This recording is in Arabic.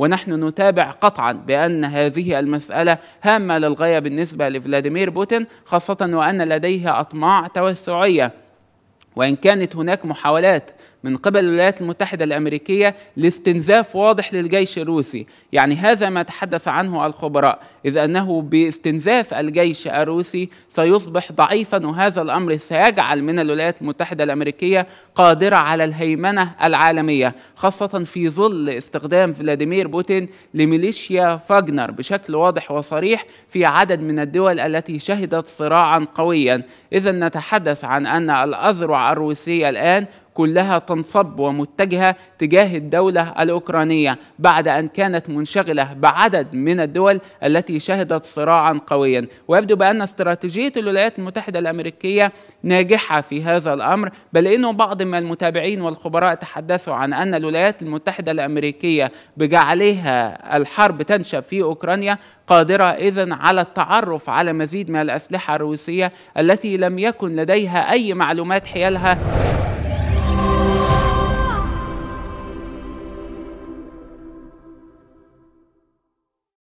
ونحن نتابع قطعا بأن هذه المسألة هامة للغاية بالنسبة لفلاديمير بوتين خاصة وأن لديه أطماع توسعية وإن كانت هناك محاولات من قبل الولايات المتحدة الأمريكية لاستنزاف واضح للجيش الروسي يعني هذا ما تحدث عنه الخبراء إذ أنه باستنزاف الجيش الروسي سيصبح ضعيفا وهذا الأمر سيجعل من الولايات المتحدة الأمريكية قادرة على الهيمنة العالمية خاصة في ظل استخدام فلاديمير بوتين لميليشيا فاجنر بشكل واضح وصريح في عدد من الدول التي شهدت صراعا قويا إذا نتحدث عن أن الأذرع الروسية الآن كلها تنصب ومتجهه تجاه الدوله الاوكرانيه بعد ان كانت منشغله بعدد من الدول التي شهدت صراعا قويا ويبدو بان استراتيجيه الولايات المتحده الامريكيه ناجحه في هذا الامر بل انه بعض من المتابعين والخبراء تحدثوا عن ان الولايات المتحده الامريكيه بجعلها الحرب تنشب في اوكرانيا قادرة إذا على التعرف على مزيد من الأسلحة الروسية التي لم يكن لديها أي معلومات حيالها